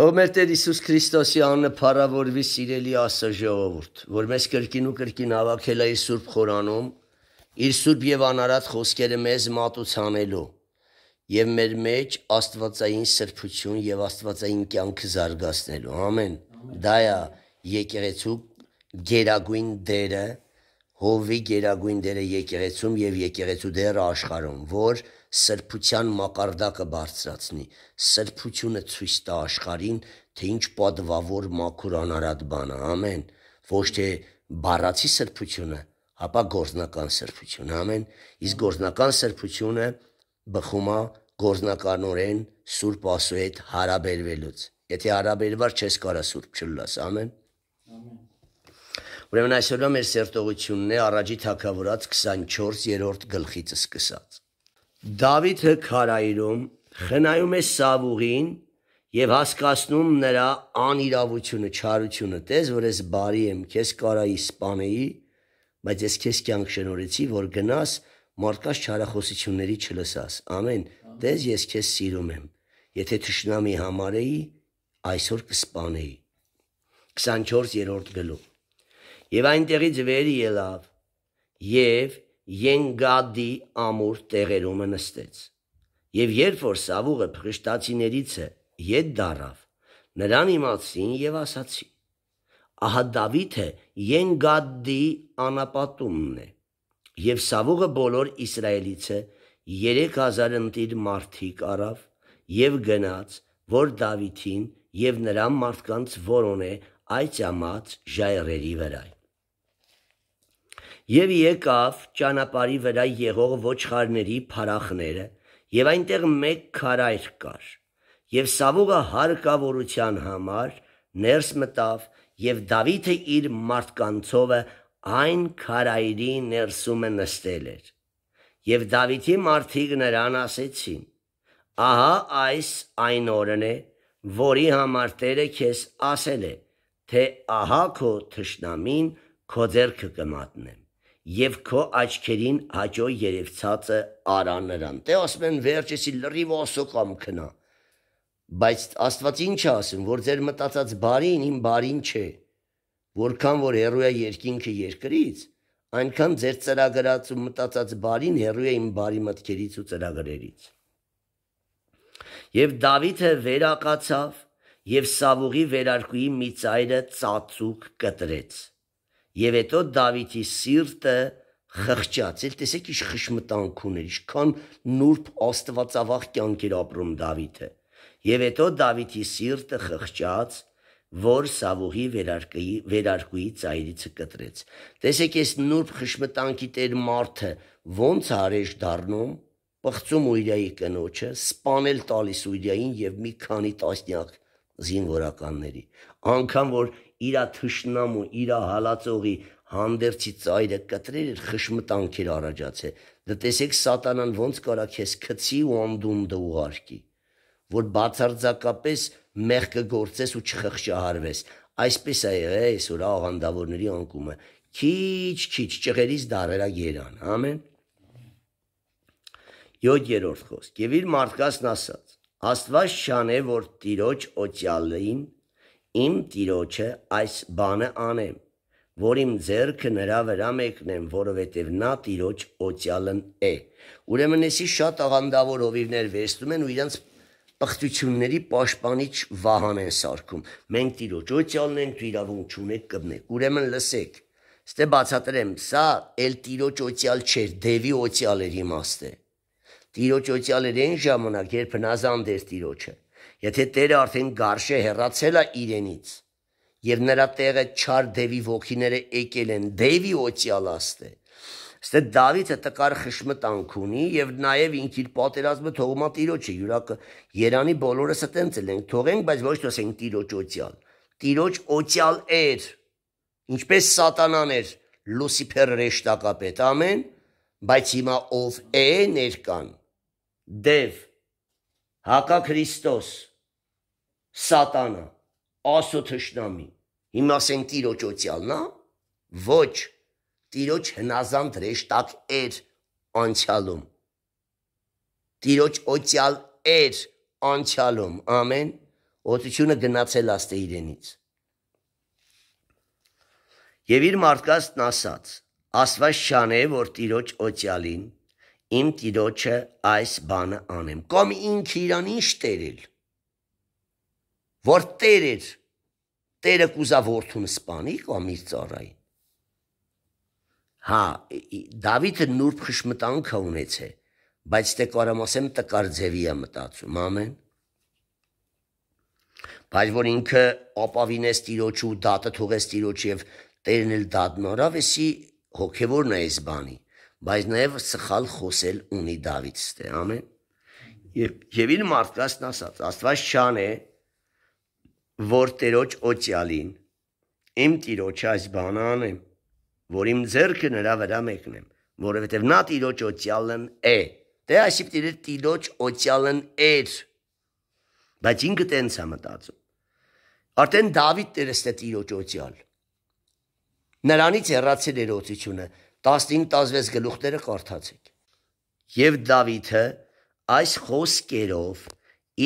Թող մեր Տեր Հիսուս Քրիստոսի անունը փառավորվի սիրելի Աստծո ժողովուրդ, որ մեզ կրկին ու կրկին հավաքել է իր Սուրբ Խորանում, իր Սուրբ եւ անարատ խոսքերը մեզ մատուցանելու եւ մեր մեջ Աստվածային սրբություն եւ Աստվածային կյանքը զարգացնելու։ Ամեն։ Դա է եկեղեցու գերագույն դերը, հովի գերագույն դերը եկեղեցում եւ եկեղեցու դերը աշխարհում, որ եկեղեցու սրբության մակարդակը բարձրացնի, սրբությունը ցույց տա աշխարհին, թե ինչ պատվավոր մաքուր անարատ բան է, ամեն, ոչ թե բառացի սրբությունը, ապա գործնական սրբությունը, ամեն, իսկ գործնական սրբությունը բխում է գործնականորեն Սուրբ Աստծո հետ հարաբերվելուց։ Եթե հարաբերվար չես կարա Սուրբ չլաս, ամեն։ Ամեն։ Ուրեմն այսօրվա մեր սերտողությունն է առաջի թակավորած 24-րդ գլխից սկսած։ Դավիթը քարայրում խնայում է Սավուղին եւ հասկացնում նրա անիրավությունը, չարությունը, տես որ ես բարի եմ, քեզ կարայի սպանեի, բայց ես քեզ կյանք շնորհեցի, որ գնաս մարդկաց չարախոսությունների չլսաս։ Ամեն, տես ես քեզ սիրում եմ։ Եթե ճշնամի համարեի, այսօր կսպանեի։ 24-րդ գլուխ։ Եվ այնտեղից վեր ելավ եւ Ենգադի ամուր տեղերումը նստեց։ Եվ երբ որ Սավուղը փղշտացիներից է ետ դարավ, նրան իմացին եւ ասացի. Ահա Դավիթը Ենգադի անապատումն է։ Եվ Սավուղը բոլոր Իսրայելիցը 3000 ընտիր մարդիկ արավ եւ գնաց, որ Դավիթին եւ նրան մարդկանց որոնե այծամած ժայռերի վրա։ Եվ եկավ ճանապարհի վրա եղող ոչխարների փարախները, եւ այնտեղ մեկ քարայր կար։ Եվ Սավուղը հարկավորության համար ներս մտավ եւ Դավիթը իր մարդկանցովը այն քարայրի ներսումը նստել էր։ Եվ Դավիթի մարդիկ նրան ասեցին. Ահա այս այն օրն է, որի համար Տերը քեզ ասել է, թե ահա քո թշնամին քո ձեռքը կմատնեմ եւ քո աչքերին հաջո երևցածը արա նրան։ Դե ասում են վերջեսի լրիվ ոսոկամ քնա։ Բայց Աստված ինչ է ասում, որ ձեր մտածած բարին իմ բարին չէ։ Որքան որ հերոյա երկինքը երկրից, այնքան ձեր ծրագրած ու մտածած բարին հերոյա իմ բարի մտքերից ու ծրագրերից։ Եվ Դավիթը վերակացավ, եւ Սավուղի վերարկուի մի ծայրը ծածուկ կտրեց եւ հետո Դավիթի սիրտը խղճած, էլ տեսեք իշ խշմտանք ուներ, իշքան նուրբ աստվածավախ կյանք էր ապրում Դավիթը։ Եվ հետո Դավիթի սիրտը խղճած, որ Սավուհի վերարկուի վերարկուի ծայրիցը կտրեց։ Տեսեք այս նուրբ խշմտանքի տեր մարդը ոնց արեշ դառնում, բղծում Ուրիայի կնոջը, սպանել տալիս Ուրիային եւ մի քանի տասնյակ զինվորականների։ Անկան որ իր թշնամու, իր հալածողի հանդերձի ծայրը կտրել էր խշմտանքեր առաջացել։ Դա դե տեսեք սատանան ոնց կարա քեզ քցի ու անդում դա ուղարկի, որ բացարձակապես մեղքը գործես ու չխղճահարվես։ Այսպես է եղել այսօր աղանդավորների անկումը։ Քիչ-քիչ ճղերից դարերա երան, ամեն։ 7-րդ խոսք։ Եվ իր մարդկասն ասաց. Աստված շան է, որ տիրոջ օծյալին իմ տիրոջը այս բանը անեմ, որ իմ ձեռքը նրա վրա մեկնեմ, որովհետև նա տիրոջ օծյալն է։ Ուրեմն էսի շատ աղանդավոր հովիվներ վերստում են ու իրենց պղտությունների պաշտպանիչ վահան են սարքում։ Մենք տիրոջ օծյալն ենք, դու իրավունք չունեք կբնեք։ Ուրեմն լսեք, ստե բացատրեմ, սա էլ տիրոջ օծյալ չէր, դևի օծյալ էր իմաստը։ Տիրոջ օծյալ էր այն ժամանակ, երբ հնազանդ էր տիրոջը։ Եթե Տերը արդեն Գարշե հեռացել է իրենից եւ նրա տեղը չար դեվի ոգիները եկել են, դեվի օծյալ աստե։ Ստե Դավիթը տկար խշմտանք ունի եւ նաեւ ինքն իր պատերազմը թողումա տիրոջը յուրակը Երանի բոլորըս այտենց ենք թողենք, բայց ոչ թե ասենք տիրոջ օծյալ։ Տիրոջ օծյալ էր, ինչպես սատանան էր, Լուսիփեր ռեշտակապետ, ամեն, բայց հիմա ով է ներկան։ Դև Հակա Քրիստոս սատանա, ասո թշնամի։ Հիմա ասեն տիրոջ օծյալն է։ Ոչ, տիրոջ հնազանդ ռեշտակ էր անցյալում։ Տիրոջ օծյալ էր անցյալում, ամեն օծությունը գնացել աստե իրենից։ Եվ իր մարդկաստն ասաց. ասված շանե, որ տիրոջ օծյալին իմ տիրոջը այս բանը անեմ, կամ ինք իրան ինչ տերել որ Տեր էր, Տերը կուզա որդուն սպանի կամ իր ծառային։ Հա, Դավիթը նուրբ խշմտանքը ունեցե, բայց դե կարամ ասեմ տկար ձևի է մտածում, ամեն։ Բայց որ ինքը ապավինես տիրոջու, դատը թողես տիրոջ եւ Տերն էլ դատնորավ, էսի հոգևորն է այս բանի, բայց նաեւ սխալ խոսել ունի Դավիթը, ամեն։ Եվ եւ իր մարդկասն ասած, Աստված շան է, որ Տերոջ օծյալին իմ Տիրոջ այս բանան եմ, որ իմ ձեռքը նրա վրա մեկնեմ, որովհետև նա Տիրոջ օծյալն է։ Դե այսիպ Տիրոջ Տիրոջ օծյալն էր։ Բայց ինքը տենց է մտածում։ Արդեն Դավիթ Տերստե Տիրոջ օծյալ։ Նրանից հեռացել էր օծությունը 15-16 գլուխները կարդացեք։ Եվ Դավիթը այս խոսքերով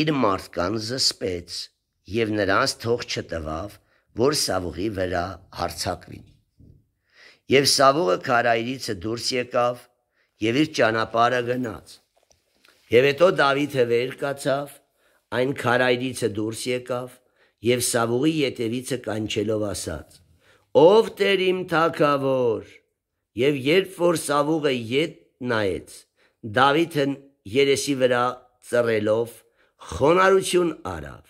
իր մարդկան զսպեց եւ նրանց թող չտվավ, որ Սավուղի վրա հարցակվին։ Եվ Սավուղը քարայրիցը դուրս եկավ եւ իր ճանապարհը գնաց։ Եվ հետո Դավիթը վեր կացավ, այն քարայրիցը դուրս եկավ եւ Սավուղի ետևիցը կանչելով ասաց. Ով Տեր իմ թակավոր։ Եվ երբ որ Սավուղը ետ նայեց, Դավիթն երեսի վրա ծռելով խոնարհություն արավ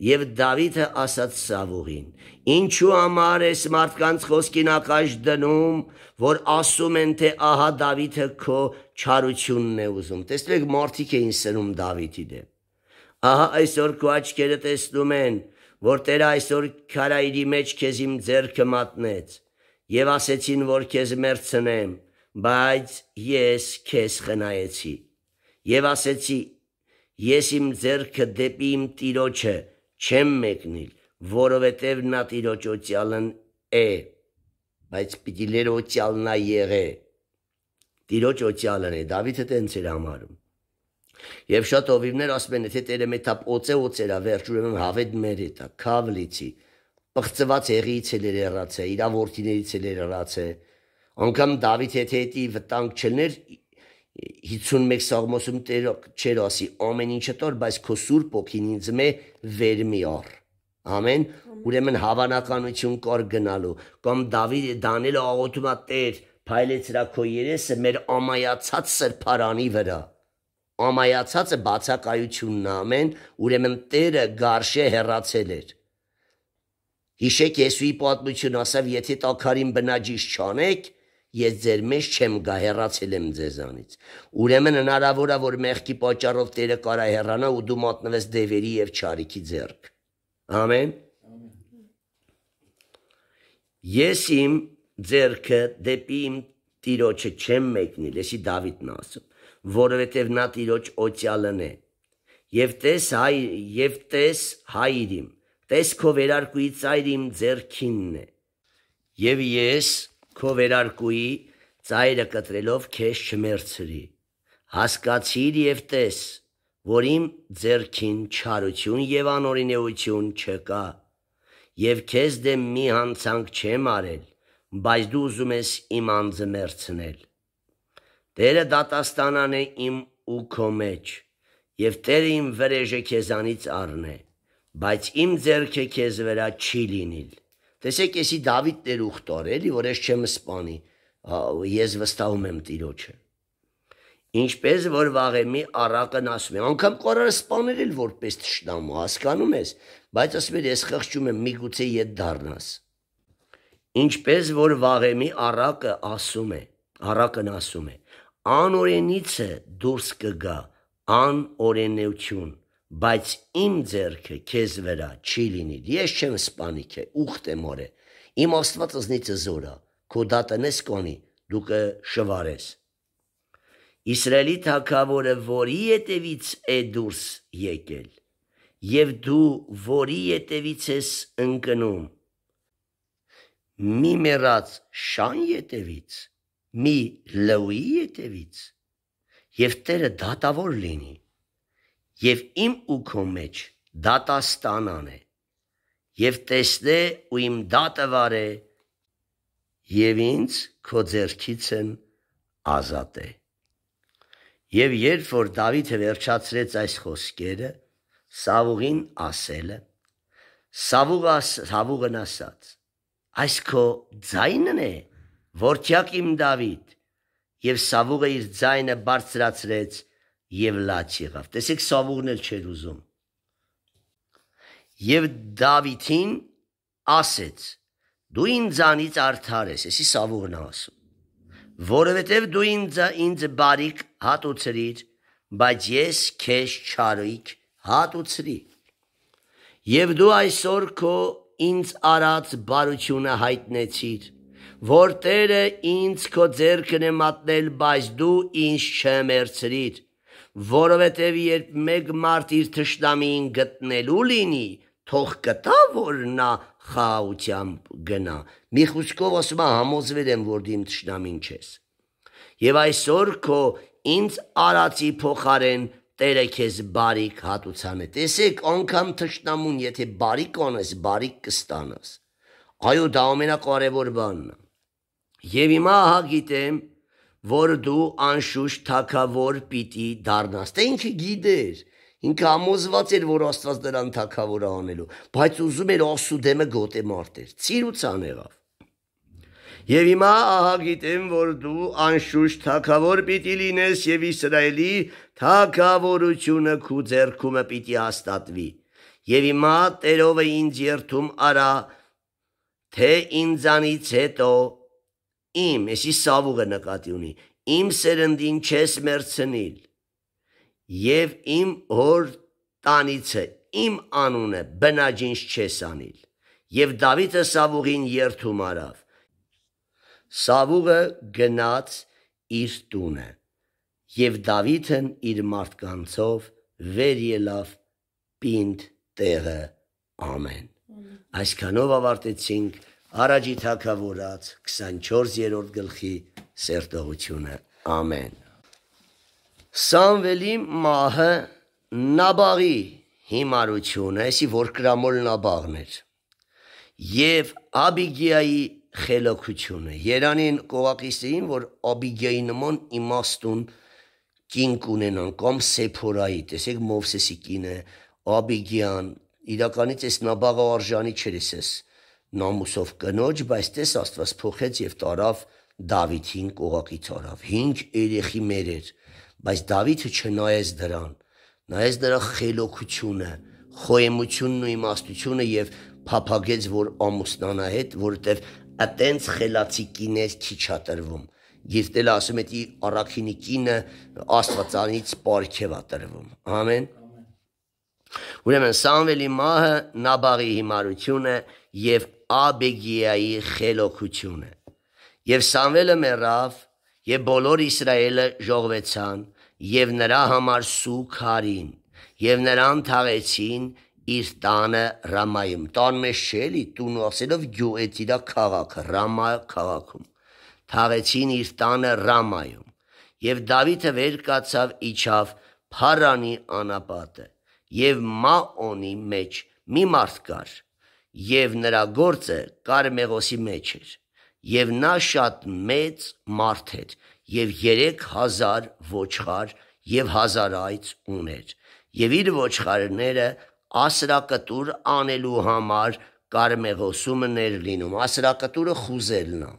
Եվ Դավիթը ասաց Սավուղին. Ինչու համար ես մարդկանց խոսքին ակաշ դնում, որ ասում են թե ահա Դավիթը քո չարությունն է ուզում։ Տեսնու եք մարդիկ էին սնում Դավիթի դեմ։ Ահա այսօր քո աչքերը տեսնում են, որ Տեր այսօր քարայրի մեջ քեզ իմ ձեռքը մատնեց եւ ասեցին, որ քեզ մերցնեմ, բայց ես քեզ խնայեցի։ Եվ ասեցի, ես իմ ձեռքը դեպի իմ տիրոջը չեմ մեկնիլ, որովհետև նա տիրոջ օծյալն է, բայց պիտի լեր օծյալնա եղե։ Տիրոջ օծյալն է, Դավիթը տենց էր համարում։ Եվ շատ ովիվներ ասում են, եթե Տերը մեթապ օծե օծերա, վերջ ուրեմն հավեդ մեր է տա, քավ լիցի։ Պղծված հեղից էլ էր երացե, իր որդիներից էլ էր երացե։ Անկամ Դավիթ եթե դի վտանգ չներ, 51 Սաղմոսում Տերը չեր ասի ամեն ինչը տար, բայց քո Սուրբ Օքին ինձ մե վեր մի առ։ Ամեն, ուրեմն հավանականություն կար գնալու։ Կամ Դավիթ Դանիելը աղոթում է Տեր, փայլեցրա քո երեսը մեր ամայացած սրբարանի վրա։ Ամայացածը բացակայությունն է, ամեն, ուրեմն Տերը գարշե հեռացել էր։ Հիշեք Եսուի պատմություն ասավ, եթե տակարին բնաջիշ չանեք, Ես ձեր մեջ չեմ գա, հեռացել եմ ձեզանից։ Ուրեմն հնարավոր է որ մեղքի պատճառով Տերը կարա հեռանա ու դու մատնվես դևերի եւ չարիքի ձեռք։ Ամեն։ Ես իմ ձեռքը դեպի իմ Տիրոջը չեմ մեկնել, էսի Դավիթն ասում, որովհետև նա Տիրոջ օծյալն է։ Եվ տես հայ, եւ տես հայրիմ, տես քո վերարկուի ծայր իմ ձեռքինն է։ Եվ ես քո վերարկուի ծայրը կտրելով քեզ չմերցրի։ Հասկացիր եւ տես, որ իմ ձերքին չարություն եւ անօրինեություն չկա։ Եվ քեզ դեմ մի հանցանք չեմ արել, բայց դու ուզում ես իմ անձը մերցնել։ Տերը դատաստանան է իմ ու քո մեջ, եւ Տերը իմ վրեժը քեզանից առնե, բայց իմ ձեռքը քեզ վրա չի լինիլ։ Տեսեք, եսի Դավիթ Տերուխտոր, էլի, որ ես չեմ սպանի, ես վստահում եմ Տիրոջը։ Ինչպես որ վաղեմի առակն ասում է, անգամ կարար սպանել էլ որպես ճշտամու, հասկանում ես, բայց ասում է ես խղճում եմ միգուցե իդ դառնաս։ Ինչպես որ վաղեմի առակը ասում է, առակն ասում է, անօրենիցը դուրս կգա անօրենություն բայց իմ ձեռքը քեզ վրա չի լինի։ Ես չեմ սպանի քե, ուխտ եմ օրը։ Իմ Աստված ազնիցը զորա, քո դատնես կոնի, դու կշվարես։ Իսրայելի թագավորը որի ետևից է դուրս եկել։ Եվ դու որի ետևից ես ընկնում։ Մի մեռած շան ետևից, մի լուի ետևից։ Եվ Տերը դատավոր լինի եւ իմ ու քո մեջ դատաստանան է եւ տեսնե ու իմ դատը վարե եւ ինձ քո ձեռքից են ազատ է եւ երբ որ Դավիթը վերջացրեց այս խոսքերը Սավուղին ասելը Սավուղը Սավուղն ասաց այս քո ձայնն է որդյակ իմ Դավիթ եւ Սավուղը իր ձայնը բարձրացրեց եւ լաց եղավ։ Տեսեք Սավուղն էլ չէր ուզում։ Եվ Դավիթին ասեց. Դու ինձանից արդար ես, էսի Սավուղն ասում։ Որովհետև դու ինձ ինձ բարիք հատուցրիր, բայց ես քեզ չարույք հատուցրի։ Եվ դու այսօր քո ինձ արած բարությունը հայտնեցիր, որ Տերը ինձ քո ձեռքն է մատնել, բայց դու ինձ չմերցրիր որովհետև երբ մեկ մարդ իր թշնամին գտնելու լինի, թող գտա, որ նա խաղությամբ գնա։ Մի խոսքով ասում եմ, համոզվել եմ, որ դու իմ թշնամին ես։ Եվ այսօր քո ինձ արածի փոխարեն Տերը քեզ բարիք հատուցան է։ Տեսեք, անգամ թշնամուն, եթե բարիք անես, բարիք կստանաս։ Այո, դա ամենակարևոր բանն է։ Եվ հիմա ահա գիտեմ, որ դու անշուշտ թակավոր պիտի դառնաս։ Դե ինքը գիտեր, ինքը համոզված էր, որ Աստված նրան թակավոր անելու, բայց ուզում էր Աստծո դեմը գոտե մարտեր։ Ցիրուցան եղավ։ Եվ հիմա ահա գիտեմ, որ դու անշուշտ թակավոր պիտի լինես եւ Իսրայելի թակավորությունը քու ձեռքումը պիտի հաստատվի։ Եվ հիմա Տերովը ինձ երթում արա, թե ինձանից հետո Իմ, եսի Սավուղը նկատի ունի, իմ սերնդին չես մերցնիլ։ Եվ իմ հոր տանից է, իմ անունը բնաջինչ չես անիլ։ Եվ Դավիթը Սավուղին երթում արավ։ Սավուղը գնաց իր տունը։ Եվ Դավիթն իր մարդկանցով վեր ելավ պինդ տեղը։ Ամեն։ Այսքանով ավարտեցինք Արաջի թակավորած 24-րդ գլխի սերտողությունը։ Ամեն։ Սամվելի մահը Նաբաղի հիմարությունը, այսի որ կրամոլ Նաբաղն էր։ Եվ Աբիգիայի խելոքությունը։ Երանին կողակիցին, որ Աբիգիայի նման իմաստուն կին կունենան կամ Սեփորայի, տեսեք Մովսեսի կինը, Աբիգյան, իրականից էս Նաբաղը արժանի չէր էս։ էս նամուսով կնոջ, բայց տես Աստված փոխեց եւ տարավ Դավիթին կողակից արավ։ 5 երեխի մեր էր, բայց Դավիթը չնայեց դրան։ Նայեց դրա խելոքությունը, խոհեմությունն ու իմաստությունը եւ փափագեց, որ ամուսնանա հետ, որտեղ ատենց խելացի կիներ քիչ ատրվում։ Գիրտել ասում է՝ «Ի առաքինի կինը Աստվածանից պարգև ատրվում»։ Ամեն։ Ուրեմն Սամվելի մահը Նաբաղի հիմարությունը եւ Աբեգիայի խելոքությունը։ Եվ Սամվելը մեռավ, եւ բոլոր Իսրայելը ժողվեցան, եւ նրա համար սուք հարին, եւ նրան թաղեցին իր տանը Ռամայում։ Տան մեջ չէլի, տուն ասելով գյուղեց իր քաղաք, Ռամա քաղաքում։ Թաղեցին իր տանը Ռամայում։ Եվ Դավիթը վեր կացավ իջավ Փարանի անապատը եւ Մաոնի մեջ մի մարդ կար եւ նրա գործը Կարմեղոսի մեջ էր եւ նա շատ մեծ մարդ էր եւ 3000 ոչխար եւ հազարայց ուներ եւ իր ոչխարները ասրակտուր անելու համար Կարմեղոսումը ներլինում ասրակտուրը խուզելն է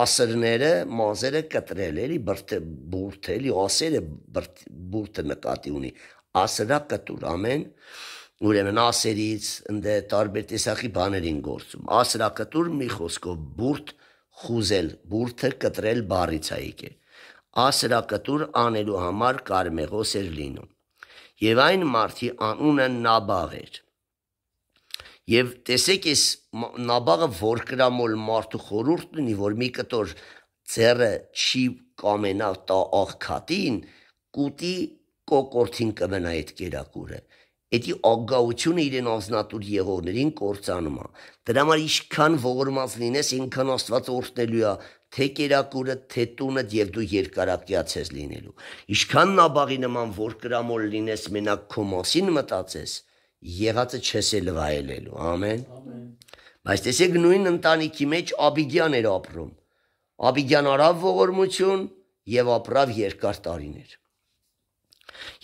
ասրները մազերը կտրել էլի բրթը բուրթ էլի ասերը բուրթը նկատի ունի ասրա կտուր ամեն ուրեմն ասերից ընդե տարբեր տեսախի բաներին գործում։ Ասրակտուր մի խոսքով բուրդ խուզել, բուրդը կտրել բառից այկ է։ Ասրակտուր անելու համար կարմեղոս էր լինում։ Եվ այն մարդի անունը Նաբաղ էր։ Եվ տեսեք էս Նաբաղը որ գրամոլ մարդու խորուրդն ունի, որ մի կտոր ձեռը չի կամենա տա աղքատին, կուտի կոկորտին կմնա այդ կերակուրը Էդի ագահությունը իրեն անznատուր եղողներին կործանում է։ Դրա համար ինչքան ողորմած լինես, ինքան Աստված օրհնելու է թե կերակուրը, թե տունը եւ դու երկարակյաց ես լինելու։ Ինչքան նաբաղի նման որ գրամոլ լինես, մենակ քո մասին մտածես, եղածը չես էլ վայելելու։ Ամեն։ Ամեն։ Բայց տեսեք նույն ընտանիքի մեջ Աբիգյան էր ապրում։ Աբիգյան արավ ողորմություն եւ ապրավ երկար տարիներ։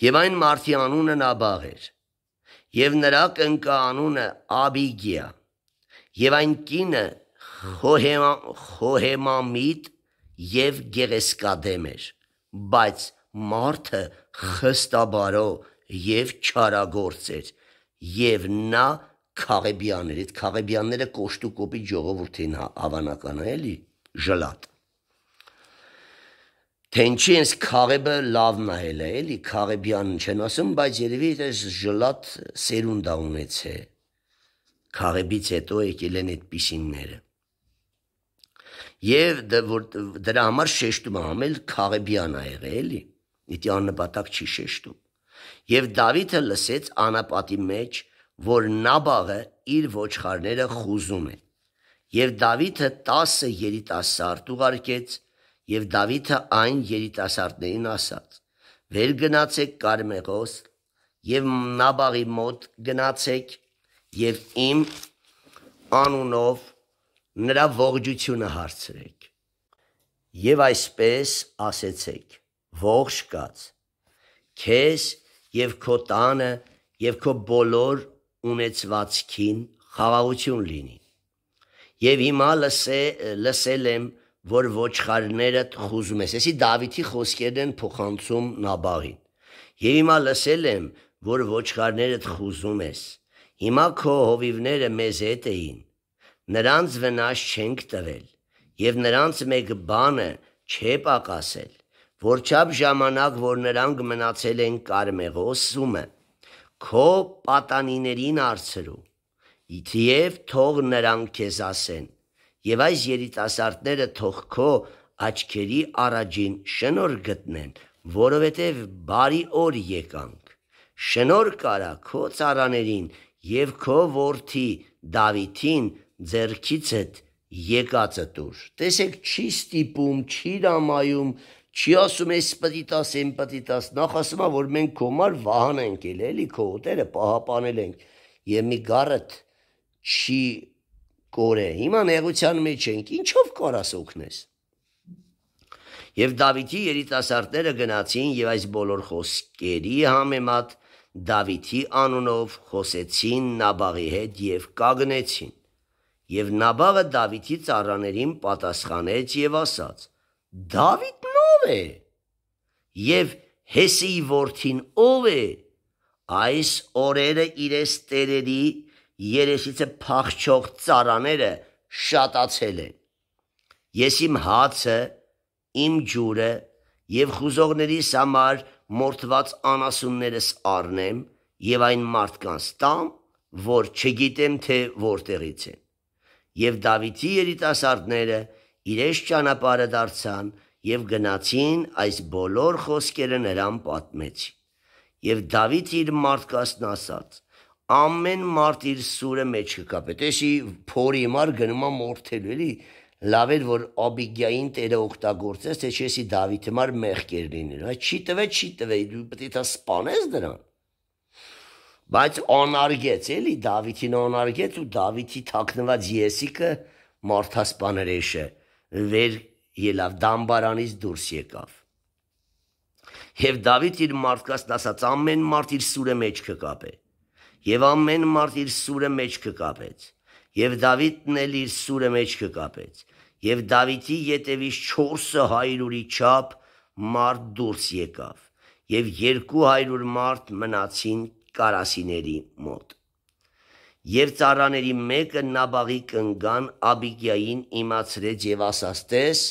Եվ այն մարդի անունը Նաբաղ էր եւ նրա կնկա անունը Աբիգիա եւ այն կինը խոհեմա խոհեմամիտ եւ գերեսկադեմ էր բայց մարդը խստաբարո եւ չարագործ էր եւ նա քաղեբյաներից քաղեբյանները կոշտու կոպի ժողովրդին հավանական է էլի ժլատ թե ինչի այս Խաղեբը լավն ահել է, էլի Խաղեբյանն չեն ասում, բայց երևի այս ժլատ սերունդա ունեցե։ Խաղեբից հետո եկել են այդ պիսինները։ Եվ դ, դե որ դրա համար շեշտումը համել Խաղեբյանն ա եղել, էլի։ Դիտի աննպատակ չի շեշտում։ Եվ Դավիթը լսեց անապատի մեջ, որ Նաբաղը իր ոչխարները խուզում է։ Եվ Դավիթը 10 երիտասարդ ուղարկեց Եվ Դավիթը այն երիտասարդներին ասաց. «Վեր գնացեք Կարմեղոս եւ Նաբաղի մոտ գնացեք եւ իմ անունով նրա ողջությունը հարցրեք։ Եվ այսպես ասեցեք. ողջ կաց քեզ եւ քո տանը եւ քո բոլոր ունեցվածքին խաղաղություն լինի։ Եվ հիմա լսե լսել եմ լսե որ ոչխարներդ խուզում ես։ Էսի Դավիթի խոսքերն են փոխանցում Նաբաղին։ Եվ հիմա լսել եմ, որ ոչխարներդ խուզում ես։ Հիմա քո հովիվները մեզ հետ էին։ Նրանց վնաս չենք տվել եւ նրանց մեկ բանը չէ պակասել։ Որչապ ժամանակ, որ նրանք մնացել են Կարմեղոսումը, քո պատանիներին արցրու։ Իթիև թող նրանք քեզ ասեն եւ այս երիտասարդները թող քո աչքերի առաջին շնոր գտնեն, որովհետև բարի օր եկանք։ Շնոր կարա քո цаրաներին եւ քո որդի Դավիթին ձերքից հետ եկածը դուր։ Տեսեք, չի ստիպում, չի դամայում, չի ասում էս պտի տաս, այն պտի տաս, նախ ասում է, որ մենք կոմար վահան ենք էլ, էլի քո ուտերը պահապանել ենք։ Եվ մի գարդ չի կորե։ Հիմա նեղության մեջ ենք, ինչով կարաս օգնես։ Եվ Դավիթի երիտասարդները գնացին եւ այս բոլոր խոսքերի համեմատ Դավիթի անունով խոսեցին Նաբաղի հետ եւ կագնեցին։ Եվ Նաբաղը Դավիթի ծառաներին պատասխանեց եւ ասաց. Դավիթն ով է։ Եվ Հեսիի որդին ով է։ Այս օրերը իրենց տերերի երեսիցը փախչող цаրաները շատացել են։ Ես իմ հացը, իմ ջուրը եւ խուզողներիս համար մորթված անասուններս առնեմ եւ այն մարդկանց տամ, որ չգիտեմ թե որտեղից են։ Եվ Դավիթի երիտասարդները իրենց ճանապարհը դարձան եւ գնացին այս բոլոր խոսքերը նրան պատմեցին։ Եվ Դավիթ իր մարդկանցն ասաց ամեն մարդ իր սուրը մեջ կկապե։ Տեսի փորի մար գնում է մորթելու էլի։ Լավ էր որ Աբիգյային տերը օգտագործես, թե չեսի Դավիթի մար մեղքեր լիներ։ Հա չի տվե, չի տվե, դու պետք է դա սپانես դրան։ Բայց անարգեց էլի Դավիթին անարգեց ու Դավիթի թակնված Եսիկը մարդասպաներեշը վեր ելավ դամբարանից դուրս եկավ։ Եվ Դավիթ իր մարդկասն ասաց ամեն մարդ իր սուրը մեջ կկապե։ կա Եվ ամեն մարդ իր սուրը մեջ կկապեց։ Եվ Դավիթն էլ իր սուրը մեջ կկապեց։ Եվ Դավիթի ետևից 400-ի չափ մարդ դուրս եկավ։ Եվ 200 մարդ մնացին կարասիների մոտ։ Եվ ծառաների մեկը Նաբաղի կնգան Աբիգյային իմացրեց եւ ասաց. «Տես,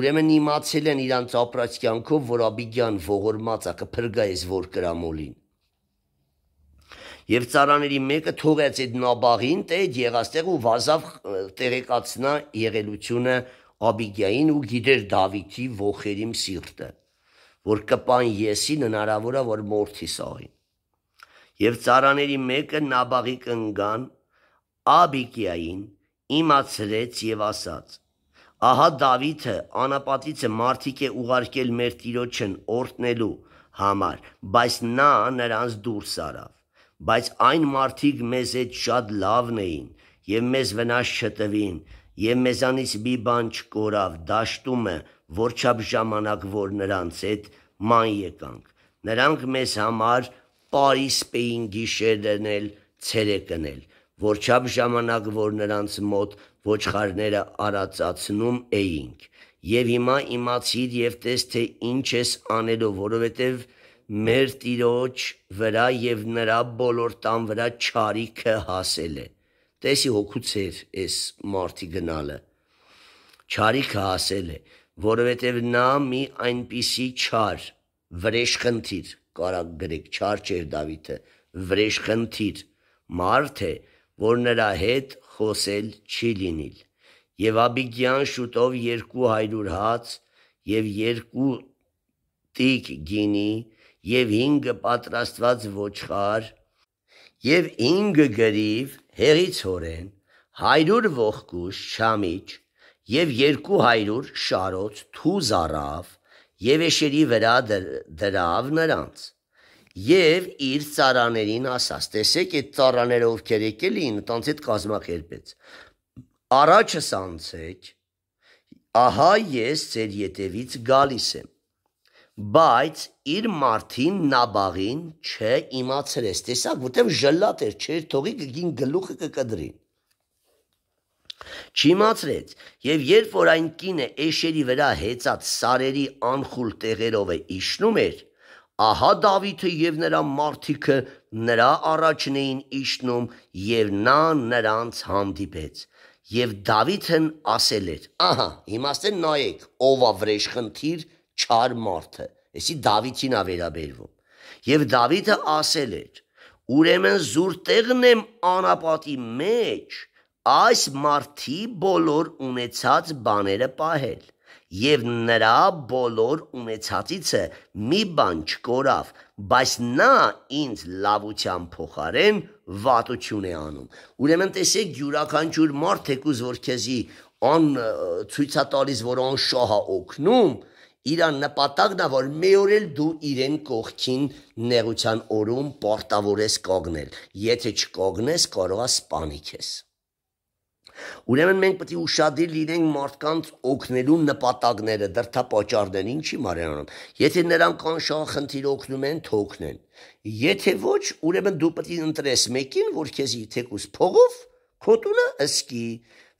ուրեմն իմացել են իրանց ապրած կյանքով, որ Աբիգյան ողորմածա կփրկա ես որ կրամոլին» եւ цаրաների մեկը թողեց այդ նաբաղին տեջ եղաստեղ ու վազավ տեղեկացնա եղելությունը Աբիգյային ու գիտեր Դավիթի ողերիմ սիրտը որ կպան եսին հնարավոր է որ մորթի սահին եւ цаրաների մեկը նաբաղի կնգան Աբիգյային իմացրեց եւ ասաց Ահա Դավիթը անապատիցը մարդիկ է ուղարկել մեր տիրոջն օրտնելու համար, բայց նա նրանց դուրս արավ բայց այն մարդիկ մեզ այդ շատ լավն էին եւ մեզ վնաս չտվին եւ մեզանից մի բան չկորավ դաշտումը որչապ ժամանակ որ նրանց այդ ման եկանք նրանք մեզ համար Փարիզ պեին գիշերն էլ ցերեկն էլ որչապ ժամանակ որ նրանց մոտ ոչխարները արածացնում էինք եւ հիմա իմացիր եւ տես թե ինչ ես անելու որովհետեւ մեր տիրոջ վրա եւ նրա բոլոր տան վրա ճարիքը հասել է։ Տեսի հոգուց էր այս մարտի գնալը։ Ճարիքը հասել է, որովհետեւ նա մի այնպիսի ճար վրեժխնդիր կարակ գրեք, ճար չէր Դավիթը, վրեժխնդիր մարդ է, որ նրա հետ խոսել չի լինիլ։ Եվ Աբիգյան շուտով 200 հաց եւ երկու տիկ գինի եւ ինգը պատրաստված ոչխար եւ ինգը գրիվ հերից հորեն 100 ողկուշ շամիչ եւ 200 շարոց թուզ առավ եւ էշերի վրա դրավ նրանց եւ իր цаրաներին ասաց տեսեք այդ цаրաները ովքեր եկել էին տոնց այդ կազմակերպեց առաջս անցեք ահա ես ձեր յետևից գալիս եմ բայց իր մարդին նաբաղին չէ իմացրես։ Տեսակ, որտեվ ժլատ էր, չէր թողի գին գլուխը կկդրի։ Չիմացրեց, եւ երբ որ այն կինը էշերի վրա հեծած սարերի անխուլ տեղերով է իշնում էր, ահա Դավիթը եւ նրա մարդիկը նրա առաջն էին իշնում եւ նա նրանց հանդիպեց։ Եվ Դավիթն ասել էր. «Ահա, իմաստեն նայեք, ով ա վրեժ խնդիր չար մարդ է։ Էսի Դավիթին ա վերաբերվում։ Եվ Դավիթը ասել էր. Ուրեմն զուր տեղն եմ անապատի մեջ այս մարդի բոլոր ունեցած բաները պահել եւ նրա բոլոր ունեցածիցը մի բան չկորավ, բայց նա ինձ լավության փոխարեն վատություն է անում։ Ուրեմն տեսեք յուրաքանչյուր մարդ եկուզ որ քեզի ան ցույցա տալիս որ ան շահա օկնում, իրան նպատակն է որ մի օր էլ դու իրեն կողքին նեղության օրում պարտավորես կողնել եթե չկողնես կարողա սպանի քեզ Ուրեմն մենք պետք է ուրախadir լինենք մարդկանց օգնելու նպատակները, դրթապաճառները ինչի մարանում։ Եթե նրանք անշահ խնդիր օգնում են, թողնեն։ Եթե ոչ, ուրեմն դու պետք է ընտրես մեկին, որ քեզ իթեկուս փողով քոտունը ըսկի,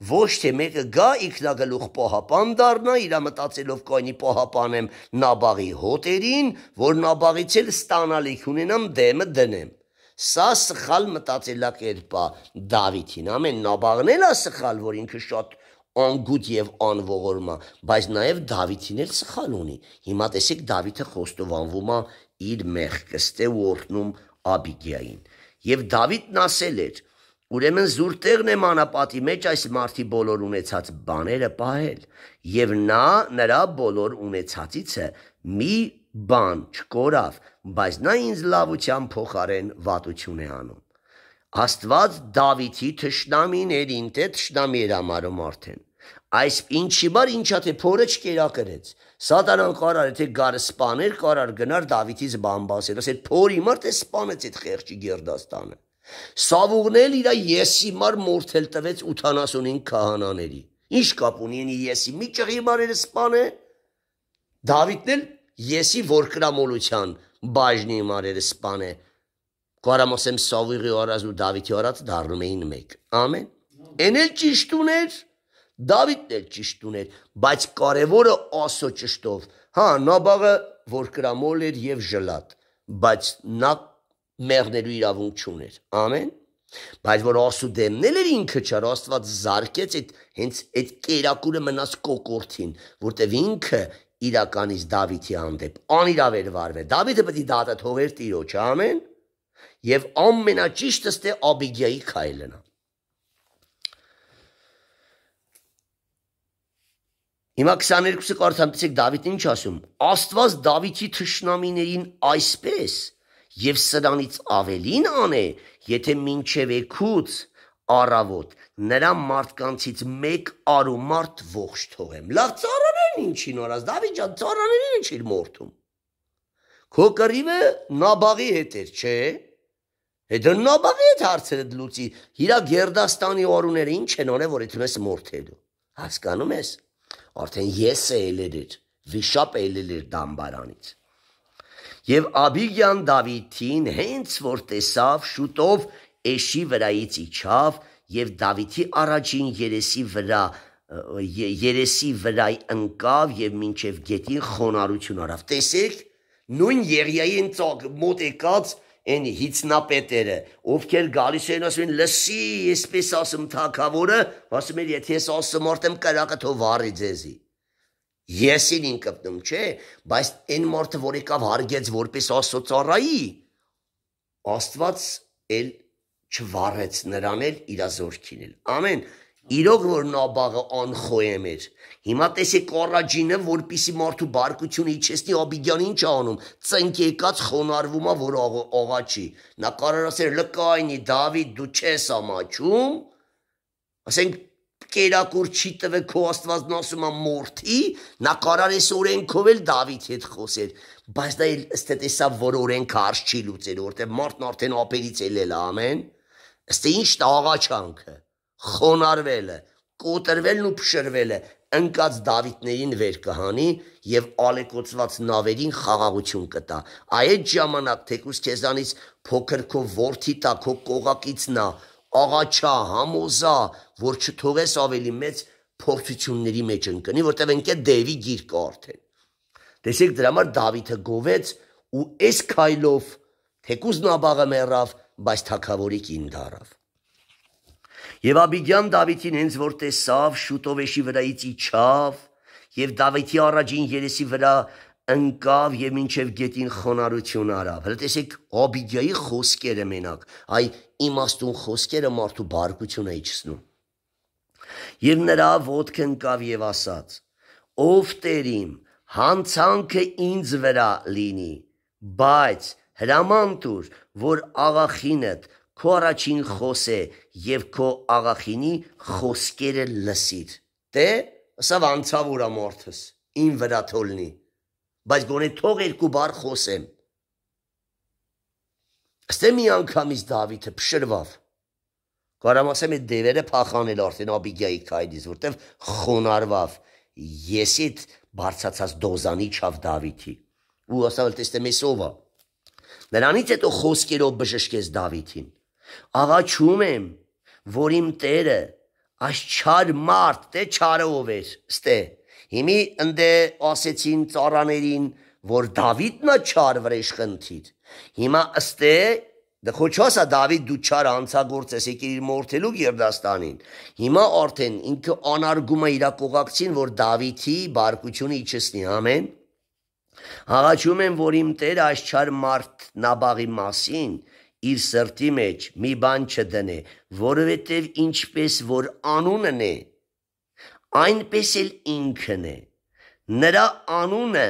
ոչ թե մեկը գա ինքնագլուխ պահապան դառնա, իրա մտածելով կանի պահապանեմ նաբաղի հոտերին, որ նաբաղից էլ ստանալիք ունենամ դեմը դնեմ։ Սա սխալ մտածելակերպ է Դավիթին։ Ամեն նաբաղն էլ է սխալ, որ ինքը շատ անգուտ եւ անողորմա, բայց նաեւ Դավիթին էլ սխալ ունի։ Հիմա տեսեք Դավիթը խոստովանվում է իր մեղքը ստե օրտնում Աբիգյային։ Եվ Դավիթն ասել էր. Ուրեմն զուրտեղն է մանապատի մեջ այս մարդի բոլոր ունեցած բաները պահել, եւ նա նրա բոլոր ունեցածիցը մի բան չկորավ, բայց նա ինձ լավության փոխարեն վատություն է անում։ Աստված Դավիթի թշնամիներին դե թշնամի էր համարում արդեն։ Այս ինչ հիմար ինչա թե փորը չկերակրեց։ Սատանան կարար եթե գարը սպաներ, կարար գնար Դավիթի զբամբասել, ասել փորի մարդ է սպանեց այդ խեղճի գերդաստանը։ Սավուղն էլ իր եսի մար մորթել տվեց 85 քահանաների։ Ինչ կապ ունի այն եսի մի ճղի մարերը սպանե։ Դավիթն էլ եսի որկրամոլության բաժնի մարերը սպանե։ Գարամոսեմ Սավուղի օրած ու Դավիթի օրած դառնում էին մեկ։ Ամեն։ Էն էլ ճիշտ ուներ։ Դավիթն էլ ճիշտ ուներ, բայց կարևորը ասո ճշտով։ Հա, Նաբաղը որկրամոլ էր եւ ժլատ, բայց նա մեղնելու իրավունք չուներ։ Ամեն։ Բայց որ Աստու դեմն էլ էր ինքը չար Աստված զարկեց այդ հենց այդ կերակուրը մնաց կոկորտին, որտեվ ինքը իրականից Դավիթի հանդեպ անիրավեր վարվե։ Դավիթը պետք է դատը թողեր Տիրոջ, ամեն։ Եվ ամենաճիշտը ստե Աբիգյայի քայլն է։ Հիմա 22-ը կարդամ, տեսեք Դավիթն ինչ ասում։ Աստված Դավիթի թշնամիներին այսպես եւ սրանից ավելին անե, եթե մինչև եկուց առավոտ նրա մարդկանցից մեկ արումարտ ողջ թողեմ։ Լավ ծառաներն ինչին օրած, Դավիթ ջան, ծառաներն ինչ իր մորթում։ Քո կռիվը նաբաղի հետ էր, չէ՞։ Հետո նաբաղի հետ հարցերդ լուծի։ Հիրա Գերդաստանի օրուները ինչ են անել, որ եթե մեզ մորթելու։ Հասկանում ես։ Արդեն ես է ելել էր, վիշապ ելել էր դամբարանից։ Եվ Աբիգյան Դավիթին հենց որ տեսավ, շուտով էշի վրայից իջավ եւ Դավիթի առաջին երեսի վրա երեսի վրա ընկավ եւ մինչեւ գետին խոնարհություն արավ։ Տեսեք, նույն Եղիային ծոկ մոտ եկած այն հիցնապետերը, ովքեր գալիս են ասում են լսի, այսպես ասում թակավորը, ասում են եթե ես ասում արդեմ կրակը թող վառի ձեզի։ Եսին ինքնտում չէ, բայց այն մարդը, որ եկավ հարգեց որպես Աստծո ծառայի, Աստված էլ չվառեց նրան էլ իր զորքին էլ։ Ամեն Իրոք որ նաբաղը անխոյեմ էր։ Հիմա տեսեք կոռաջինը, որպիսի մարդու բարկությունը իջեցնի Աբիդյանին ինչ անում, ծնկ եկած խոնարվում է որ օղաչի։ Նա կարար ասեր լկայնի Դավիթ դու չես ամաչում։ Ասենք կերակուր չի տվել քո Աստվածն ասում է մորթի, նա կարար էս օրենքով էլ Դավիթի հետ խոսեր, բայց դա ըստ է տեսա որ օրենքը արժ չի լուծել, որտեղ մարդն արդեն ապերից ելել է, ամեն։ Ըստ ինչ տաղաչանքը, խոնարվելը, կոտրվելն ու փշրվելը ընկած Դավիթներին վեր կհանի եւ ալեկոծված նավերին խաղաղություն կտա։ Այդ ժամանակ թեկուս քեզանից փոքր քո ворթի տա քո կողակից նա աղաչա, համոզա, որ չթողես ավելի մեծ փորձությունների մեջ ընկնի, որտեղ ընկե Դեվի գիրկը արդեն։ Տեսեք դրա համար Դավիթը գովեց ու այս քայլով թեկուզ նաբաղը մեռավ, բայց թակավորի կին դարավ։ Եվ Աբիգյան Դավիթին հենց որ տեսավ, շուտով էշի վրայից իջավ, եւ Դավիթի առաջին երեսի վրա ընկավ եւ ինչեւ գետին խոնարհություն արավ։ Հələ տեսեք Աբիգյայի խոսքերը մենակ, այ իմաստուն խոսքերը մարդու բարկություն է իջնում։ Եվ նրա ոտք ընկավ եւ ասաց. Ով Տերիմ, հանցանքը ինձ վրա լինի, բայց հրամանդուր, որ աղախինդ քո առաջին խոսե եւ քո աղախինի խոսքերը լսիր։ Դե, ասավ անցավ ուրամորթս, ին վրա թոլնի, բայց գոնե թող երկու բառ խոսեմ։ Ստե մի անգամից Դավիթը փշրվավ կարամ ասեմ այդ դևերը փախանել արդեն Աբիգյայի քայլից, որտեվ խոնարհվավ եսիդ բարձացած դոզանի չավ Դավիթի։ Ու ասավ տեստե մեսովա։ Նրանից հետո խոսքերով բժշկեց Դավիթին։ Աղաչում եմ, որ իմ Տերը այս չար մարդ, դե չարով էր, ստե։ Հիմի ընդե ասեցին ծառաներին, որ Դավիթն է չար վրեժ խնդիր։ Հիմա ըստ է Դխոչոսա դե Դավիթ դու չար անցագործես եկիր իր մորթելու Գերդաստանին։ Հիմա արդեն ինքը անարգում է իր կողակցին, որ Դավիթի բարկությունը իջեցնի, ամեն։ Հաղաչում եմ, որ իմ Տեր այս չար մարդ Նաբաղի մասին իր սրտի մեջ մի բան չդնե, որովհետև ինչպես որ անունն է, այնպես էլ ինքն է։ Նրա անունը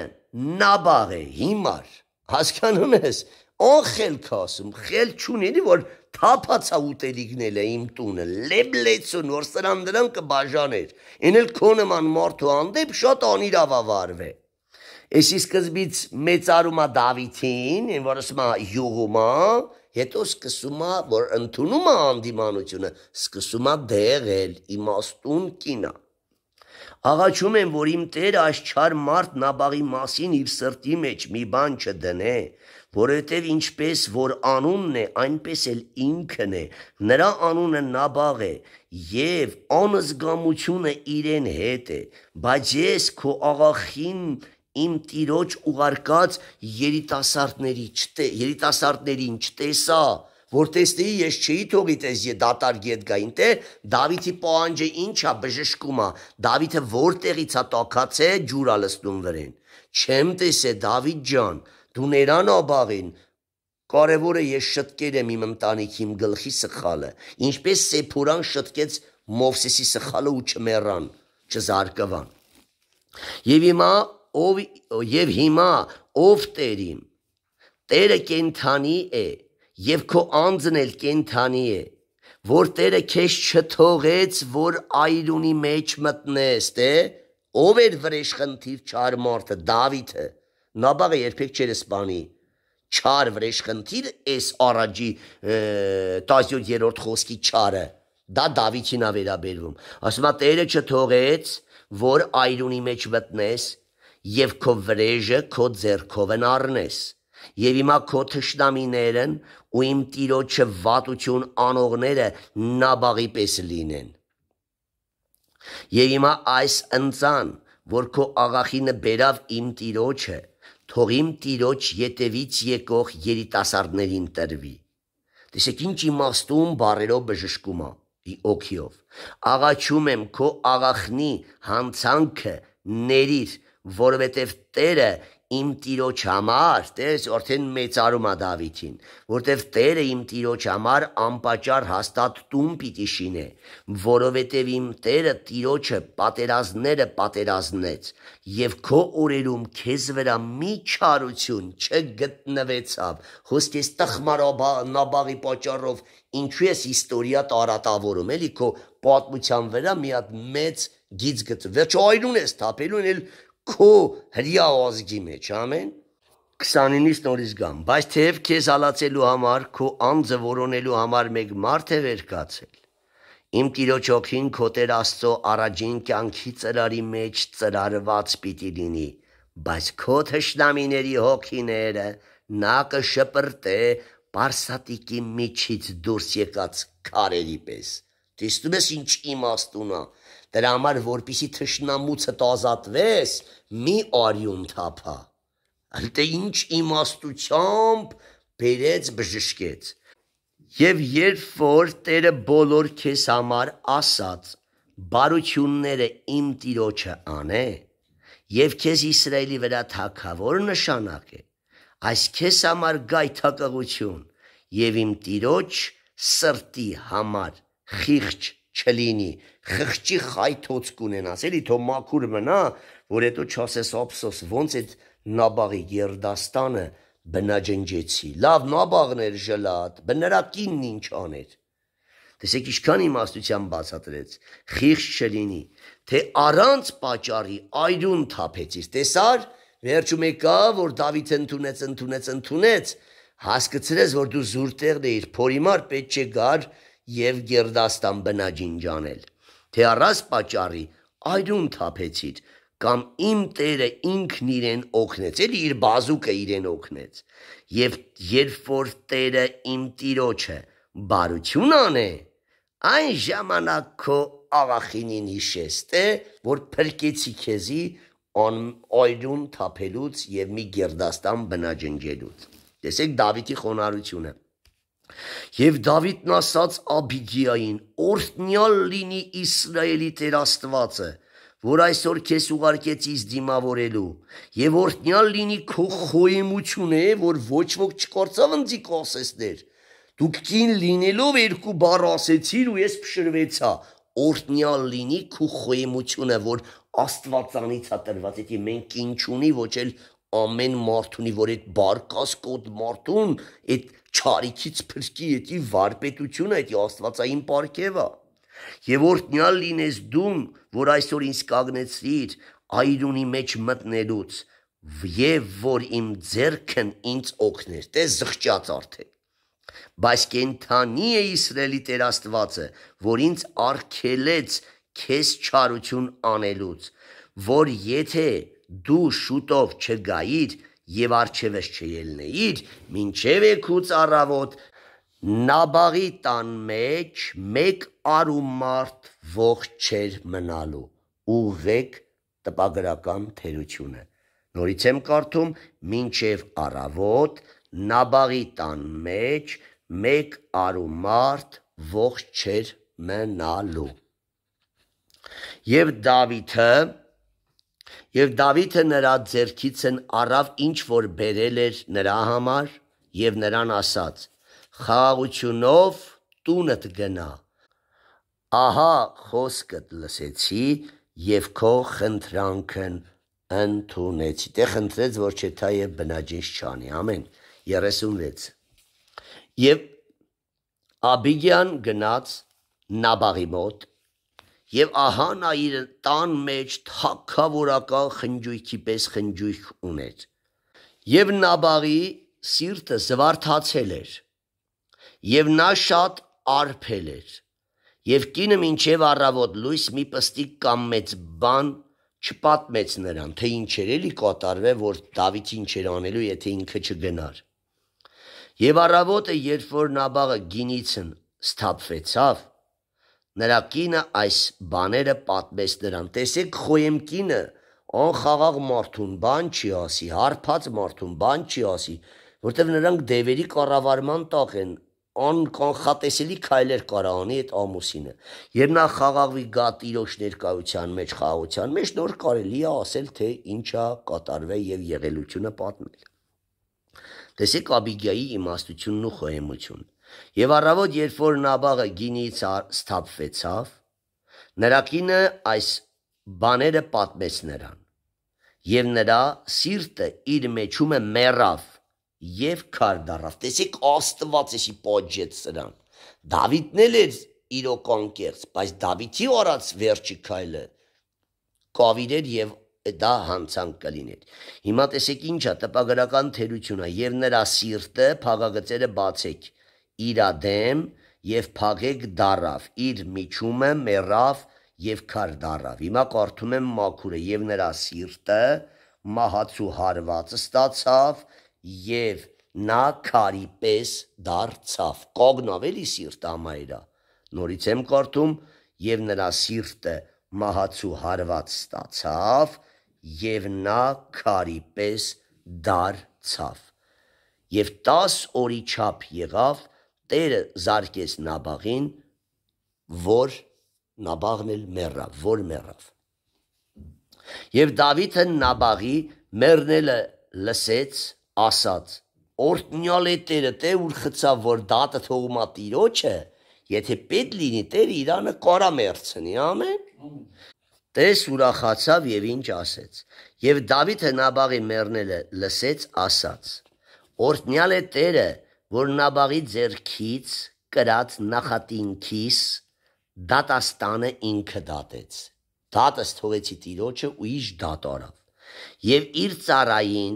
Նաբաղ է, հիմար։ Հասկանում ես, անխելքա ասում, խել չունենի, որ թափացա ուտելիքնել է իմ տունը, լեբլեցուն, որ սրան դրան կբաժաներ, են էլ քոնման մարդու անդեպ շատ անիրավավարվ է։ Եսի սկզբից մեծարումա դավիթին, են որ ասմա յուղումա, հետո սկսումա, որ ընդունումա անդիմանությունը, սկսումա դեղել, իմաստուն կինա։ Աղաչում եմ, որ իմ տեր այս չար մարդ նաբաղի մասին իր սրտի մեջ մի բան չդնե, որովհետև ինչպես որ անունն է, այնպես էլ ինքն է։ Նրա անունը Նաբաղ է, եւ անզգամությունը իրեն հետ է։ Բայց ես քո աղախին իմ տիրոջ ուղարկած երիտասարդների չտե, երիտասարդներին չտեսա, որ տեսնեի ես չի թողի տես ե դատարկ ետ գա ինտե Դավիթի պահանջը ինչա բժշկումա Դավիթը որտեղից է տակած է ջուրա լստում վրեն չեմ տեսե Դավիթ ջան դու ներան աբաղին, կարևորը ես շտկեր եմ իմ ընտանիքիմ գլխի սխալը, ինչպես Սեփորան շտկեց Մովսեսի սխալը ու չմեռան, չզարկվան։ Եվ հիմա ով եւ հիմա ով Տերիմ։ Տերը կենթանի է, եւ քո անձն էլ կենթանի է, որ Տերը քեզ չթողեց, որ այրունի մեջ մտնես, թե ով էր վրեժ խնդիր չար մարդը Դավիթը։ դա Նաբաղը երբեք չեր սպանի։ Չար վրեժխնդիր էս առաջի 17-րդ խոսքի չարը։ Դա Դավիթին ա վերաբերվում։ Ասում է Տերը չթողեց, որ այրունի մեջ մտնես եւ քո վրեժը քո ձեռքով են առնես։ Եվ հիմա քո թշնամիներն ու իմ տիրոջը վատություն անողները նաբաղի պես լինեն։ Եվ հիմա այս ընցան, որ քո աղախինը բերավ իմ տիրոջը թողիմ տիրոջ ետևից եկող երիտասարդներին տրվի։ Տեսեք ինչ իմաստուն բարերով բժշկում է ի օքիով։ Աղաչում եմ քո աղախնի հանցանքը ներիր, որովհետև Տերը իմ տիրոջ համար, տես, արդեն մեծարում ա Դավիթին, որտեվ Տերը իմ տիրոջ համար անպաճար հաստատ տուն պիտի շինե, որովհետև իմ Տերը տիրոջը պատերազմները պատերազմեց, եւ քո օրերում քեզ վրա մի չարություն չգտնվեցավ։ Խոսքես տխմարաբա նաբաղի պատճառով ինչու ես իստորիա տարատավորում, էլի քո պատմության վրա մի հատ մեծ գիծ գտ։ Վերջո այրուն ես թափելուն, էլ քո հրյա ազգի մեջ, ամեն 29-ից նորից գամ, բայց թեև քեզ հալածելու համար, քո անձը որոնելու համար մեկ մարդ է վեր կացել։ Իմ Տիրոջ օքին քոտեր Աստծո առաջին կյանքի ծրարի մեջ ծրարված պիտի լինի, բայց քո թշնամիների հոգիները նա կշպրտե Պարսատիկի միջից դուրս եկած քարերի պես։ Տեսնում ես ինչ իմաստ ունա։ իմ Դրա համար որpիսի թշնամուցը տազատվես, մի արյուն թափա։ Անտե ինչ իմաստությամբ բերեց բժշկեց։ Եվ երբ որ Տերը բոլոր քեզ համար ասած բարությունները իմ Տիրոջը անե, եւ քեզ Իսրայելի վրա թակավոր նշանակ է, այս քեզ համար գայթակղություն եւ իմ Տիրոջ սրտի համար խիղճ չլինի, խղճի խայթոց կունենաս, էլի թո մաքուր մնա, որ հետո չասես ափսոս, ոնց այդ նաբաղի երդաստանը բնաջնջեցի։ Լավ նաբաղներ ժլատ, բնրակինն ինչ աներ։ Տեսեք ինչքան իմաստության բացատրեց։ Խիղճ չլինի, թե առանց պատճառի այրուն թափեցիս։ Տեսար, վերջում եկա, որ Դավիթը ընդունեց, ընդունեց, ընդունեց, հասկացրես, որ դու զուրտեղն էիր, փորիմար պետք չէ գար, եւ Գերդաստան բնաջին ջանել, թե առած պատճառի այրուն թափեցիր կամ իմ Տերը ինքն իրեն օգնեց, էլի իր բազուկը իրեն օգնեց։ Եվ երբ որ Տերը իմ Տիրոջը բարություն անե, այն ժամանակ քո աղախինին հիշես, թե որ փրկեցի քեզի on այրուն թափելուց եւ մի գերդաստան բնաջնջելուց։ Տեսեք Դավիթի խոնարհությունը։ Եվ Դավիթն ասաց Աբիգիային. «Օրհնյալ լինի Իսրայելի Տեր Աստվածը, որ այսօր քեզ ուղարկեց ինձ դիմավորելու, եւ օրհնյալ լինի քո խոհեմությունը, որ ոչ ոք չկործավ ինձի կողսեսներ։ Դուք կին լինելով երկու բառ ասեցիր ու ես փշրվեցա։ Օրհնյալ լինի քո խոհեմությունը, որ Աստվածանից է հա տրված, եթե մենք ինչ ունի, ոչ էլ ամեն մարդունի, որ այդ բարկաս կոտ մարդուն այդ չարիքից փրկի էտի վարպետությունը, էտի աստվածային պարգևա։ Եվ օրտնյալ լինես դուն, որ այսօր ինձ կագնեցիր այրունի մեջ մտնելուց, եւ որ իմ ձերքն ինձ օգներ։ Տես զղճած արդեն։ Բայց կենթանի է Իսրայելի Տեր Աստվածը, որ ինձ արգելեց քեզ չարություն անելուց, որ եթե դու շուտով չգայիր, չգայիր եւ արչեւս չելնեիր, մինչև եկուց առավոտ նաբաղի տան մեջ մեկ արում մարդ ողջ չեր մնալու։ Ուղեք տպագրական թերությունը։ Նորից եմ կարդում, մինչև առավոտ նաբաղի տան մեջ մեկ արում մարդ ողջ չեր մնալու։ Եվ Դավիթը Եվ Դավիթը նրա ձեռքիցն առավ ինչ որ բերել էր նրա համար եւ նրան ասաց. Խաղությունով տունդ գնա։ Ահա խոսքդ լսեցի եւ քո խնդրանքն ընդունեցի։ Դե խնդրեց, որ չէ թա եւ բնաջինս չանի։ Ամեն 36։ Եվ Աբիգյան գնաց Նաբաղի մոտ Եվ ահա նա իր տան մեջ թակավորական խնջույքի պես խնջույք ուներ։ Եվ Նաբաղի սիրտը զվարթացել էր։ Եվ նա շատ արփել էր։ Եվ կինը մինչև առավոտ լույս մի պստիկ կամ մեծ բան չպատմեց նրան, թե ինչ էր էլի կատարվել, որ Դավիթ ինչ էր անելու, եթե ինքը չգնար։ Եվ առավոտը, երբ որ Նաբաղը գինիցն սթափվեցավ, Նրա կինը այս բաները պատմեց նրան։ Տեսեք, խոյեմ կինը անխաղաղ մարդուն բան չի ասի, հարփած մարդուն բան չի ասի, որտեղ նրանք դևերի կառավարման տակ են անկանխատեսելի քայլեր կարա անի այդ ամուսինը։ Երբ նա խաղաղվի գա տիրոջ ներկայության մեջ, խաղաղության մեջ նոր կարելի է ասել, թե ինչա կատարվել եւ եղելությունը պատմել։ Տեսեք Աբիգյայի իմաստությունն ու խոհեմությունը։ Եվ առավոտ, երբ որ Նաբաղը գինից սթափվեցավ, նրա կինը այս բաները պատմեց նրան։ Եվ նրա սիրտը իր մեջում է մեռավ եւ քար դարավ։ Տեսեք, Աստված էսի պատժեց սրան։ Դավիթն էլ էր իրոք անկեղծ, բայց Դավիթի օրած վերջի քայլը կավիրեր եւ դա հանցանք կլիներ։ Հիմա տեսեք ինչա տպագրական թերությունա եւ նրա սիրտը փաղագծերը բացեք իրադեմ եւ փաղեկ դարավ, իր միջումը մեռավ եւ քար դարավ։ Հիմա կարդում եմ մաքուրը եւ նրա սիրտը մահացու հարվածը ստացավ եւ նա քարի պես դարձավ։ Կոգնավ էլի սիրտը ամայրա։ Նորից եմ կարդում եւ նրա սիրտը մահացու հարված ստացավ եւ նա քարի պես դարձավ։ Եվ 10 օրի չափ եղավ Տերը զարկեց Նաբաղին, որ Նաբաղն էլ մեռավ, որ մեռավ։ Եվ Դավիթը Նաբաղի մեռնելը լսեց, ասաց. Օրտնյալ է Տերը, թե ուր խցավ, որ դատը թողումա տիրոջը, եթե պետ լինի Տերը Իրանը կարա մերցնի, ամեն։ Տես ուրախացավ եւ ինչ ասեց։ Եվ Դավիթը Նաբաղի մեռնելը լսեց, ասաց. Օրտնյալ է Տերը, որ Նաբաղի ձերքից կրած նախատինքիս դատաստանը ինքը դատեց։ Դատս թողեցի Տիրոջը ու իշ դատարավ։ Եվ իր цаրային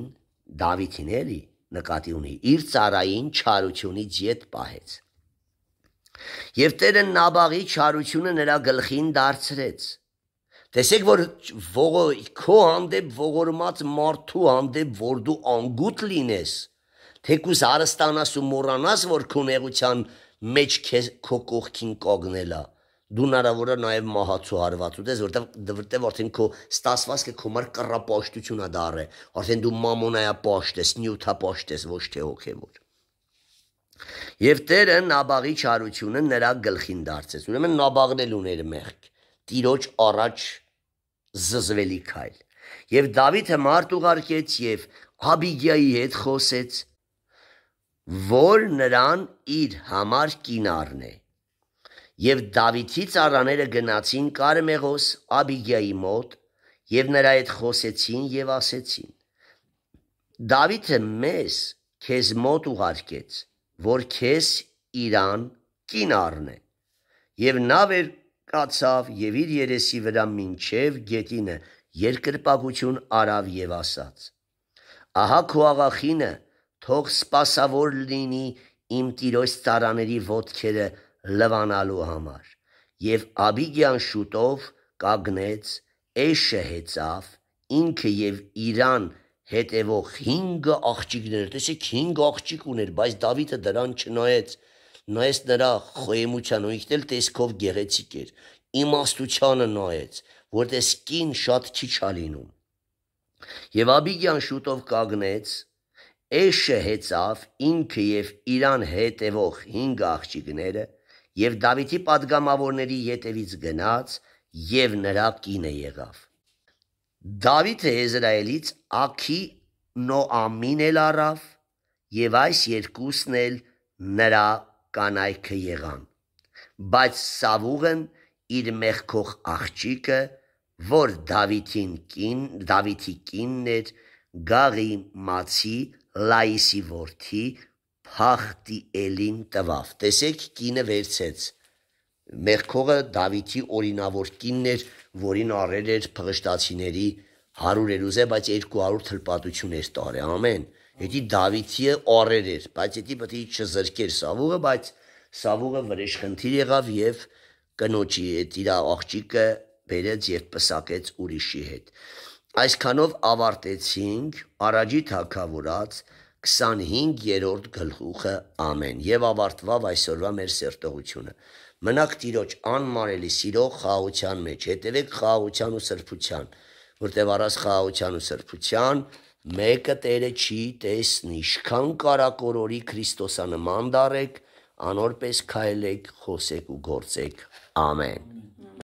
Դավիթին էլի նկատի ունի, իր цаրային չարությունից յետ պահեց։ Եվ Տերը Նաբաղի չարությունը նրա գլխին դարձրեց։ Տեսեք որ ողո քո հանդեպ ողորմած մարդու հանդեպ որ դու անգութ լինես, թեկուզ արստանաս ու մոռանաս, որ քո նեղության մեջ քեզ քո կողքին կողնելա։ Դու հնարավոր է նաև մահացու հարված ուտես, որտեղ որտեղ արդեն քո ստասվածքը քո մար կռապաշտություն է դառը։ Արդեն դու մամոնայա պաշտ ես, նյութա պաշտ ես, ոչ թե հոգևոր։ Եվ Տերը Նաբաղի չարությունը նրա գլխին դարձեց։ Ուրեմն Նաբաղն էլ ուներ մեղք։ Տիրոջ առաջ զզվելի քայլ։ Եվ Դավիթը մարդ ուղարկեց եւ Աբիգյայի հետ խոսեց որ նրան իր համար կին առնե։ Եվ Դավիթի ծառաները գնացին Կարմեղոս Աբիգյայի մոտ եւ նրա հետ խոսեցին եւ ասեցին. Դավիթը մեզ քեզ մոտ ուղարկեց, որ քեզ Իրան կին առնե։ Եվ նա վեր կացավ եւ իր երեսի վրա մինչև գետինը երկրպագություն արավ եւ ասաց. Ահա քո աղախինը թող սпасավոր լինի իմ տիրոջ տարաների ոդքերը լվանալու համար։ Եվ Աբիգյան շուտով կագնեց, էշը հեծավ, ինքը եւ Իրան հետևող 5 աղջիկներ, տեսեք 5 աղջիկ ուներ, բայց Դավիթը դրան չնայեց, նայեց նրա խոյեմության ու ինքն էլ տեսքով գեղեցիկ էր։ Իմաստությանը նայեց, որտես կին շատ քիչ ալինում։ Եվ Աբիգյան շուտով կագնեց, Էշը հեծավ ինքը եւ իրան հետևող 5 աղջիկները եւ Դավիթի падգամավորների ետևից գնաց եւ նրա կինը եղավ։ Դավիթը Եզրայելից Աքի Նոամին էլ առավ եւ այս երկուսն էլ նրա կանայքը եղան։ Բայց Սավուղն իր մեղքող աղջիկը, որ Դավիթին կին, Դավիթի կինն էր, գաղի մացի լայիսի որդի փախտի էլին տվավ։ Տեսեք, կինը վերցեց։ Մեղքողը Դավիթի օրինավոր կինն էր, որին առել էր փղշտացիների 100 երուզե, բայց 200 թլպատություն էր տարե, ամեն։ Հետի Դավիթը առել էր, բայց հետի պետք է չզրկեր Սավուղը, բայց Սավուղը վրեժխնդիր եղավ եւ կնոջի այդ իր աղջիկը բերեց եւ պսակեց ուրիշի հետ։ Այսքանով ավարտեցինք Արաջի թակավորած 25-րդ գլխուղը ամեն եւ ավարտվավ այսօրվա մեր սերտողությունը։ Մնաք Տիրոջ անմարելի սիրո խաղաղության մեջ, հետևեք խաղաղության ու սրբության, որտեղ առած խաղաղության ու սրբության մեկը Տերը չի տեսնի, իշքան կարակորորի Քրիստոսանման դարեք, անորպես քայլեք, խոսեք ու գործեք։ Ամեն։